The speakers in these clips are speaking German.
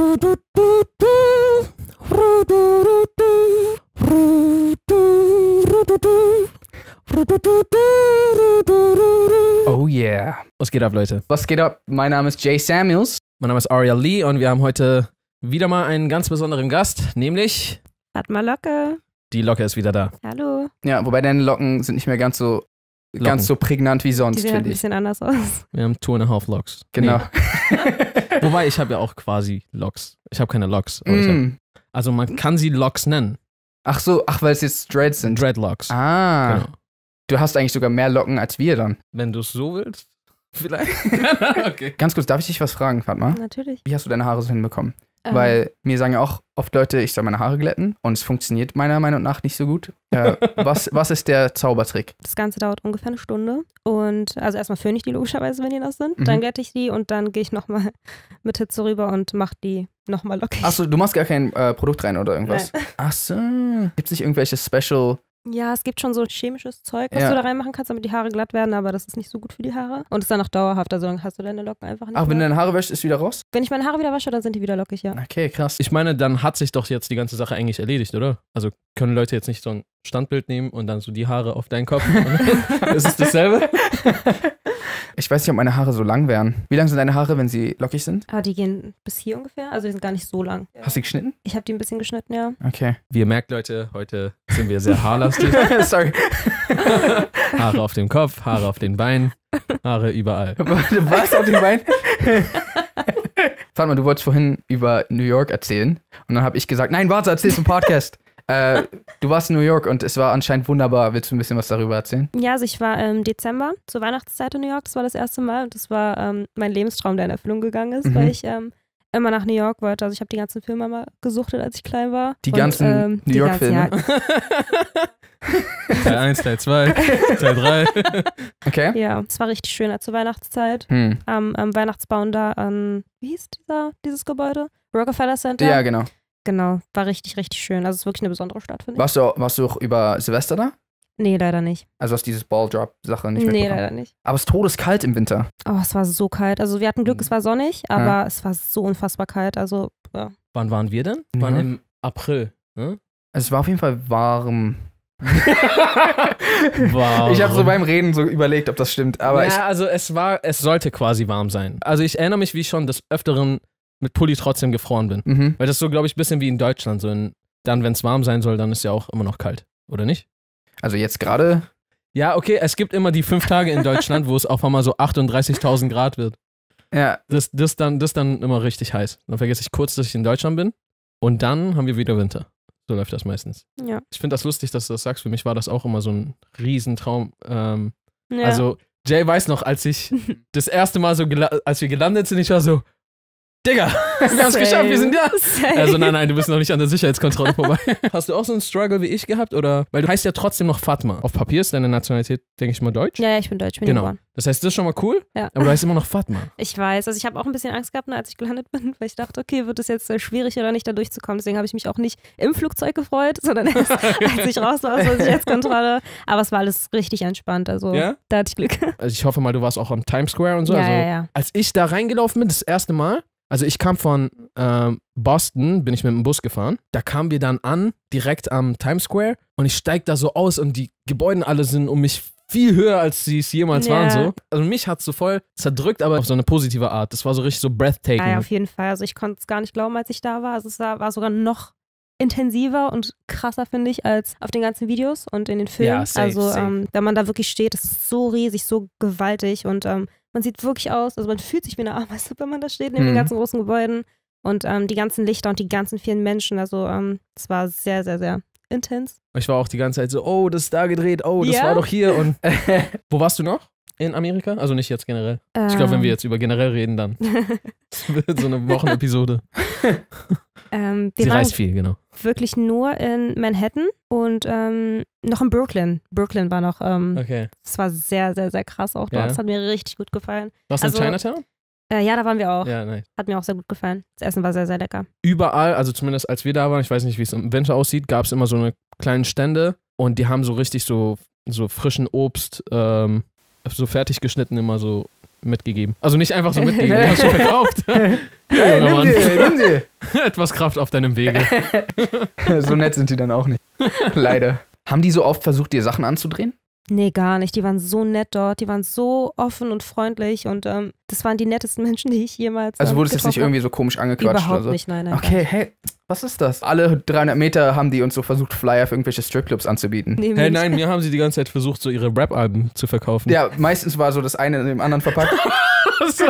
Oh, oh yeah. Was geht ab, Leute? Was geht ab? Mein Name ist Jay Samuels. Mein Name ist Ariel Lee und wir haben heute wieder mal einen ganz besonderen Gast, nämlich Fatma Locke. Die Locke ist wieder da. Hallo. Ja, wobei deine Locken sind nicht mehr ganz so Locken. ganz so prägnant wie sonst. Die sehen halt ein bisschen anders aus. Wir haben two and a half Locks. Genau. Nee. Wobei ich habe ja auch quasi Locks. Ich habe keine Locks. Mm. Hab, also man kann sie Locks nennen. Ach so, ach, weil es jetzt Dreads sind. Dreadlocks. Ah. Genau. Du hast eigentlich sogar mehr Locken als wir dann. Wenn du es so willst, vielleicht. okay. Ganz kurz, darf ich dich was fragen, Fatma? Natürlich. Wie hast du deine Haare so hinbekommen? Ähm. Weil mir sagen ja auch oft Leute, ich soll meine Haare glätten und es funktioniert meiner Meinung nach nicht so gut. Äh, was, was ist der Zaubertrick? Das Ganze dauert ungefähr eine Stunde und also erstmal föhne ich die logischerweise, wenn die nass sind, mhm. dann glätte ich die und dann gehe ich nochmal mit Hitze rüber und mache die nochmal lockig. Achso, du machst gar kein äh, Produkt rein oder irgendwas? Achso. Gibt es nicht irgendwelche Special ja, es gibt schon so chemisches Zeug, was ja. du da reinmachen kannst, damit die Haare glatt werden, aber das ist nicht so gut für die Haare. Und ist dann auch dauerhaft, also dann hast du deine Locken einfach nicht. Ach, wenn du deine Haare wäschst, ist wieder raus? Wenn ich meine Haare wieder wasche, dann sind die wieder lockig, ja. Okay, krass. Ich meine, dann hat sich doch jetzt die ganze Sache eigentlich erledigt, oder? Also können Leute jetzt nicht so ein Standbild nehmen und dann so die Haare auf deinen Kopf. ist es dasselbe? Ich weiß nicht, ob meine Haare so lang wären. Wie lang sind deine Haare, wenn sie lockig sind? Ah, die gehen bis hier ungefähr. Also die sind gar nicht so lang. Hast du die geschnitten? Ich habe die ein bisschen geschnitten, ja. Okay. Wie ihr merkt, Leute, heute sind wir sehr haarlastig. Sorry. Haare auf dem Kopf, Haare auf den Beinen, Haare überall. Was auf den Beinen? Warte mal, du wolltest vorhin über New York erzählen. Und dann habe ich gesagt, nein, warte, erzähl's im Podcast. äh, du warst in New York und es war anscheinend wunderbar. Willst du ein bisschen was darüber erzählen? Ja, also ich war im Dezember zur Weihnachtszeit in New York. Das war das erste Mal und das war ähm, mein Lebenstraum, der in Erfüllung gegangen ist, mhm. weil ich ähm, immer nach New York wollte. Also ich habe die ganzen Filme immer gesuchtet, als ich klein war. Die und, ganzen ähm, New York-Filme. Teil 1, Teil 2, Teil 3. Okay. Ja, es war richtig schön zur Weihnachtszeit. Hm. Am, am Weihnachtsbaum da an, wie hieß dieser, dieses Gebäude? Rockefeller Center? Ja, genau. Genau, war richtig, richtig schön. Also es ist wirklich eine besondere Stadt, finde ich. Warst du, warst du auch über Silvester da? Nee, leider nicht. Also hast dieses Balldrop-Sache nicht Nee, leider nicht. Aber es ist todeskalt im Winter. Oh, es war so kalt. Also wir hatten Glück, mhm. es war sonnig, aber ja. es war so unfassbar kalt. Also, ja. Wann waren wir denn? Mhm. Wann im April? Hm? Es war auf jeden Fall warm. Warum? Ich habe so beim Reden so überlegt, ob das stimmt. Aber ja, also es war, es sollte quasi warm sein. Also ich erinnere mich, wie ich schon des Öfteren mit Pulli trotzdem gefroren bin. Mhm. Weil das ist so, glaube ich, ein bisschen wie in Deutschland. So in, dann, wenn es warm sein soll, dann ist ja auch immer noch kalt, oder nicht? Also jetzt gerade. Ja, okay, es gibt immer die fünf Tage in Deutschland, wo es auf einmal so 38.000 Grad wird. Ja. Das, das, dann, das dann immer richtig heiß. Dann vergesse ich kurz, dass ich in Deutschland bin. Und dann haben wir wieder Winter. So läuft das meistens. Ja. Ich finde das lustig, dass du das sagst. Für mich war das auch immer so ein Riesentraum. Ähm, ja. Also, Jay weiß noch, als ich das erste Mal so, als wir gelandet sind, ich war so, Digga, wir haben es geschafft, wir sind da. Safe. Also nein, nein, du bist noch nicht an der Sicherheitskontrolle vorbei. Hast du auch so einen Struggle wie ich gehabt? Oder weil du heißt ja trotzdem noch Fatma. Auf Papier ist deine Nationalität, denke ich mal, Deutsch. Ja, ja, ich bin Deutsch, ich bin genau. Das heißt, das ist schon mal cool, ja. aber du heißt immer noch Fatma. Ich weiß, also ich habe auch ein bisschen Angst gehabt, ne, als ich gelandet bin, weil ich dachte, okay, wird es jetzt äh, schwierig oder nicht, da durchzukommen. Deswegen habe ich mich auch nicht im Flugzeug gefreut, sondern erst, als ich raus war aus der Sicherheitskontrolle. Aber es war alles richtig entspannt, also ja? da hatte ich Glück. Also ich hoffe mal, du warst auch am Times Square und so. Ja, also, ja, ja. Als ich da reingelaufen bin, das erste Mal, also ich kam von ähm, Boston, bin ich mit dem Bus gefahren. Da kamen wir dann an, direkt am Times Square. Und ich steige da so aus und die Gebäude alle sind um mich viel höher, als sie es jemals yeah. waren. So. Also mich hat es so voll zerdrückt, aber auf so eine positive Art. Das war so richtig so breathtaking. Ah ja, auf jeden Fall. Also ich konnte es gar nicht glauben, als ich da war. Also es war sogar noch intensiver und krasser, finde ich, als auf den ganzen Videos und in den Filmen. Ja, safe, also, safe. Ähm, wenn man da wirklich steht, das ist so riesig, so gewaltig und ähm, man sieht wirklich aus, also man fühlt sich wie eine Ameise, wenn man da steht, neben mhm. den ganzen großen Gebäuden und ähm, die ganzen Lichter und die ganzen vielen Menschen. Also ähm, es war sehr, sehr, sehr intens. Ich war auch die ganze Zeit so, oh, das ist da gedreht, oh, das ja? war doch hier. Und wo warst du noch? in Amerika? Also nicht jetzt generell. Ähm. Ich glaube, wenn wir ähm. jetzt über generell reden, dann wird so eine Wochenepisode. ähm, Sie reist viel, genau. Wirklich nur in Manhattan und ähm, noch in Brooklyn. Brooklyn war noch. Ähm, okay. Das war sehr, sehr, sehr krass auch dort. Ja. Das hat mir richtig gut gefallen. Warst du also, in Chinatown? Äh, ja, da waren wir auch. Ja, nice. Hat mir auch sehr gut gefallen. Das Essen war sehr, sehr lecker. Überall, also zumindest als wir da waren, ich weiß nicht, wie es im Winter aussieht, gab es immer so eine kleinen Stände und die haben so richtig so, so frischen Obst, ähm, so fertig geschnitten immer so mitgegeben. Also nicht einfach so mitgegeben, ich hab's verkauft. hey, nimm sie, nimm sie. Etwas Kraft auf deinem Wege. so nett sind die dann auch nicht. Leider. Haben die so oft versucht, dir Sachen anzudrehen? Nee, gar nicht. Die waren so nett dort. Die waren so offen und freundlich und ähm, das waren die nettesten Menschen, die ich jemals. Also ähm, wurde es jetzt nicht irgendwie so komisch angequatscht Überhaupt oder so? Nicht, nein, nein. Okay, hey, was ist das? Alle 300 Meter haben die uns so versucht, Flyer für irgendwelche Stripclubs anzubieten. Nee, hey, nein, mir haben sie die ganze Zeit versucht, so ihre Rap-Alben zu verkaufen. Ja, meistens war so das eine in dem anderen verpackt. so,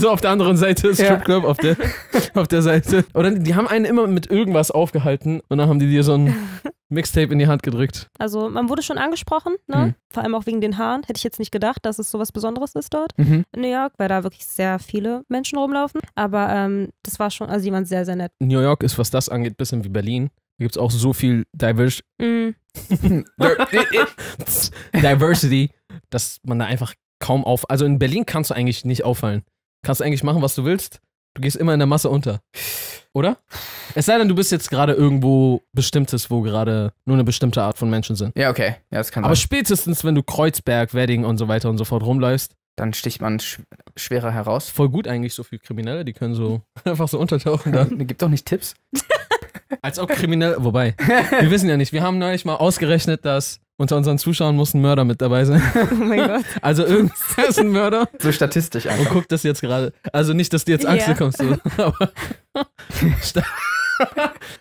so, auf der anderen Seite Stripclub, ja. auf, der, auf der Seite. Oder die haben einen immer mit irgendwas aufgehalten und dann haben die dir so ein Mixtape in die Hand gedrückt. Also man wurde schon angesprochen, ne? Hm. Vor allem auch wegen den Haaren. Hätte ich jetzt nicht gedacht, dass es so was Besonderes ist dort mhm. in New York, weil da wirklich sehr viele Menschen rumlaufen. Aber ähm, das war schon, also jemand sehr, sehr nett. New York ist, was das das angeht, ein bisschen wie Berlin. Da gibt es auch so viel Divers mm. Diversity, dass man da einfach kaum auf. Also in Berlin kannst du eigentlich nicht auffallen. Kannst du eigentlich machen, was du willst. Du gehst immer in der Masse unter. Oder? Es sei denn, du bist jetzt gerade irgendwo Bestimmtes, wo gerade nur eine bestimmte Art von Menschen sind. Ja, okay. Ja, das kann Aber sein. spätestens, wenn du Kreuzberg, Wedding und so weiter und so fort rumläufst. Dann sticht man sch schwerer heraus. Voll gut eigentlich, so viel Kriminelle, die können so einfach so untertauchen. Da. Gibt doch nicht Tipps. Als ob kriminell, wobei, wir wissen ja nicht, wir haben neulich mal ausgerechnet, dass unter unseren Zuschauern muss ein Mörder mit dabei sein. Oh mein Gott. Also irgendwer ist ein Mörder. So statistisch einfach. Und guckt das jetzt gerade. Also nicht, dass du jetzt Angst yeah. bekommst. Aber,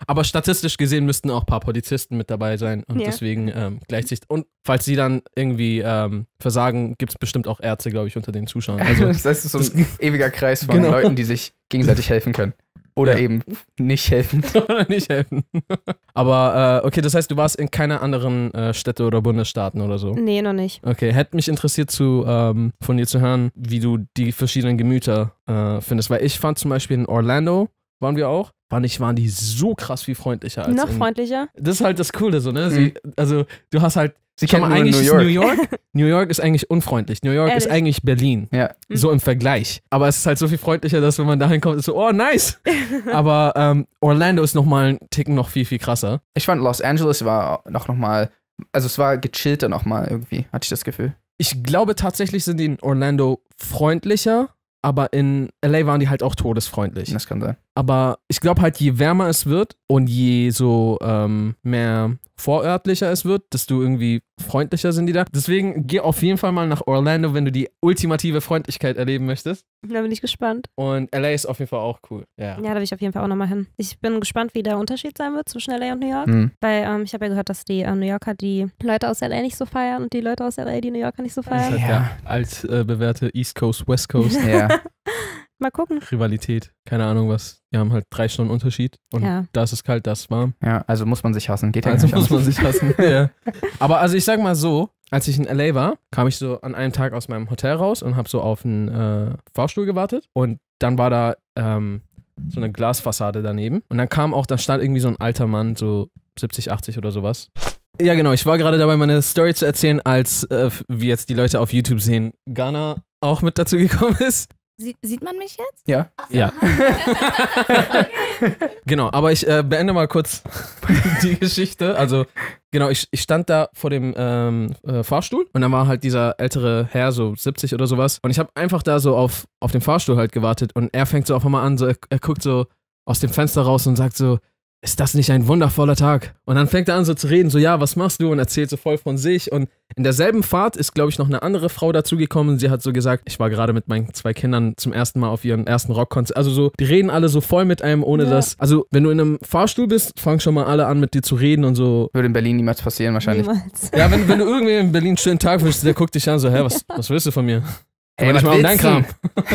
aber, statistisch gesehen müssten auch ein paar Polizisten mit dabei sein. Und yeah. deswegen ähm, gleicht Und falls sie dann irgendwie ähm, versagen, gibt es bestimmt auch Ärzte, glaube ich, unter den Zuschauern. Also, das heißt, es ist so ein ewiger Kreis von genau. Leuten, die sich gegenseitig helfen können. Oder ja. eben nicht helfen. oder nicht helfen. Aber äh, okay, das heißt, du warst in keiner anderen äh, Städte oder Bundesstaaten oder so? Nee, noch nicht. Okay, hätte mich interessiert zu, ähm, von dir zu hören, wie du die verschiedenen Gemüter äh, findest. Weil ich fand zum Beispiel in Orlando, waren wir auch, fand ich, waren die so krass wie freundlicher als Noch freundlicher? Das ist halt das Coole so, ne? Mhm. also du hast halt Sie kennen eigentlich New York. New York. New York ist eigentlich unfreundlich. New York Ehrlich? ist eigentlich Berlin. Ja. So im Vergleich. Aber es ist halt so viel freundlicher, dass wenn man dahin kommt, ist so, oh, nice. Aber ähm, Orlando ist nochmal einen Ticken noch viel, viel krasser. Ich fand Los Angeles war noch, noch mal, also es war gechillter nochmal irgendwie, hatte ich das Gefühl. Ich glaube tatsächlich sind die in Orlando freundlicher, aber in LA waren die halt auch todesfreundlich. Das kann sein. Aber ich glaube halt, je wärmer es wird und je so ähm, mehr vorörtlicher es wird, dass du irgendwie freundlicher sind die da. Deswegen geh auf jeden Fall mal nach Orlando, wenn du die ultimative Freundlichkeit erleben möchtest. Da bin ich gespannt. Und LA ist auf jeden Fall auch cool. Ja, ja da will ich auf jeden Fall auch nochmal hin. Ich bin gespannt, wie der Unterschied sein wird zwischen LA und New York. Mhm. Weil ähm, ich habe ja gehört, dass die äh, New Yorker die Leute aus LA nicht so feiern und die Leute aus LA die New Yorker nicht so feiern. Ja. Der altbewährte äh, East Coast, West Coast. Ja. Mal gucken. Rivalität. Keine Ahnung was. Wir haben halt drei Stunden Unterschied und ja. das ist kalt, das ist warm. Ja, also muss man sich hassen. Geht ja also nicht muss anders. man sich hassen. ja. Aber also ich sag mal so, als ich in LA war, kam ich so an einem Tag aus meinem Hotel raus und habe so auf einen äh, Fahrstuhl gewartet und dann war da ähm, so eine Glasfassade daneben und dann kam auch, da stand irgendwie so ein alter Mann, so 70, 80 oder sowas. Ja, genau. Ich war gerade dabei, meine Story zu erzählen, als, äh, wie jetzt die Leute auf YouTube sehen, Ghana auch mit dazu gekommen ist. Sie, sieht man mich jetzt? Ja. So. Ja. genau, aber ich äh, beende mal kurz die Geschichte. Also, genau, ich, ich stand da vor dem ähm, äh, Fahrstuhl und dann war halt dieser ältere Herr, so 70 oder sowas. Und ich habe einfach da so auf, auf den Fahrstuhl halt gewartet und er fängt so auf einmal an, so, er, er guckt so aus dem Fenster raus und sagt so, ist das nicht ein wundervoller Tag? Und dann fängt er an so zu reden, so ja, was machst du? Und erzählt so voll von sich. Und in derselben Fahrt ist, glaube ich, noch eine andere Frau dazugekommen. Sie hat so gesagt, ich war gerade mit meinen zwei Kindern zum ersten Mal auf ihren ersten Rockkonzert. Also so, die reden alle so voll mit einem, ohne ja. dass. Also wenn du in einem Fahrstuhl bist, fangen schon mal alle an, mit dir zu reden und so. Würde in Berlin niemals passieren wahrscheinlich. Niemals. Ja, wenn, wenn du irgendwie in Berlin einen schönen Tag wünschst, der guckt dich an, so, hä, was, was willst du von mir? Hey, ich mal um deinen Kram.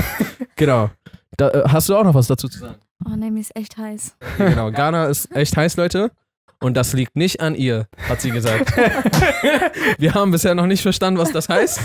genau. Da, äh, hast du auch noch was dazu zu sagen? Oh nee, mir ist echt heiß. Genau, Ghana ist echt heiß, Leute. Und das liegt nicht an ihr, hat sie gesagt. Wir haben bisher noch nicht verstanden, was das heißt,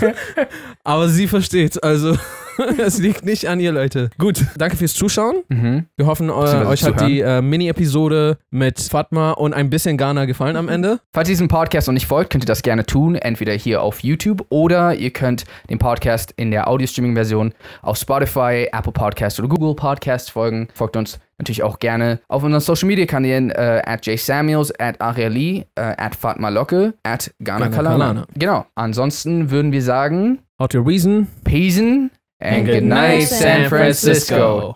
aber sie versteht. Also Es liegt nicht an ihr, Leute. Gut, danke fürs Zuschauen. Mhm. Wir hoffen, äh, eu euch hat die äh, Mini-Episode mit Fatma und ein bisschen Ghana gefallen am Ende. Falls ihr diesen Podcast noch nicht folgt, könnt ihr das gerne tun. Entweder hier auf YouTube oder ihr könnt den Podcast in der Audio-Streaming-Version auf Spotify, Apple Podcasts oder Google Podcasts folgen. Folgt uns natürlich auch gerne auf unseren Social Media Kanälen äh, at jsamuels, at Arieli, äh, at Fatma Locke, at Ghana, Kalana. Kalana. Genau. Ansonsten würden wir sagen, Out your reason. Peace. And good night, San Francisco.